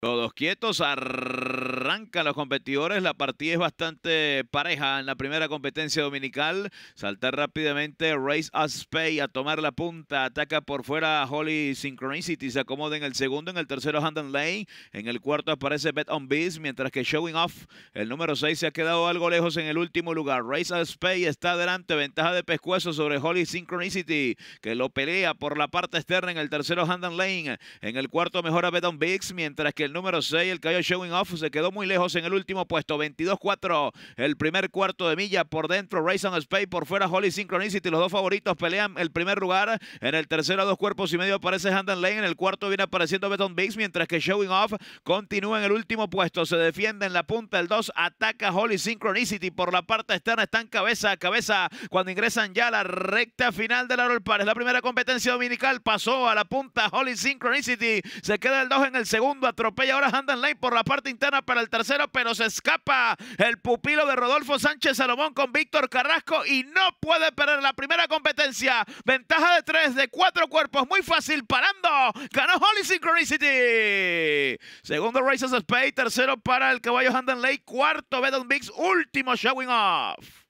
Todos quietos. ar a los competidores. La partida es bastante pareja en la primera competencia dominical. Saltar rápidamente Race Aspey a tomar la punta. Ataca por fuera Holly Synchronicity. Se acomoda en el segundo. En el tercero, handan Lane. En el cuarto aparece Bet on Beast. Mientras que Showing Off, el número 6, se ha quedado algo lejos en el último lugar. Race Aspey está adelante. Ventaja de pescuezo sobre Holly Synchronicity. Que lo pelea por la parte externa. En el tercero, handan Lane. En el cuarto, mejora Bet on Mientras que el número 6, el Cayo Showing Off, se quedó muy lejos en el último puesto. 22-4 el primer cuarto de milla. Por dentro Rayson Space, por fuera Holly Synchronicity. Los dos favoritos pelean el primer lugar. En el tercero a dos cuerpos y medio aparece Handan Lane. En el cuarto viene apareciendo Beton Biggs. Mientras que Showing Off continúa en el último puesto. Se defiende en la punta el 2. Ataca Holly Synchronicity. Por la parte externa están cabeza a cabeza. Cuando ingresan ya a la recta final del Harold es La primera competencia dominical pasó a la punta Holly Synchronicity. Se queda el 2 en el segundo. Atropella ahora Handan Lane por la parte interna para el tercero, pero se escapa el pupilo de Rodolfo Sánchez Salomón con Víctor Carrasco y no puede perder la primera competencia. Ventaja de tres, de cuatro cuerpos, muy fácil, parando. Ganó Holy Synchronicity. Segundo, Races Spade. Tercero para el caballo Handan Lake. Cuarto, Bedon Mix. Último, Showing Off.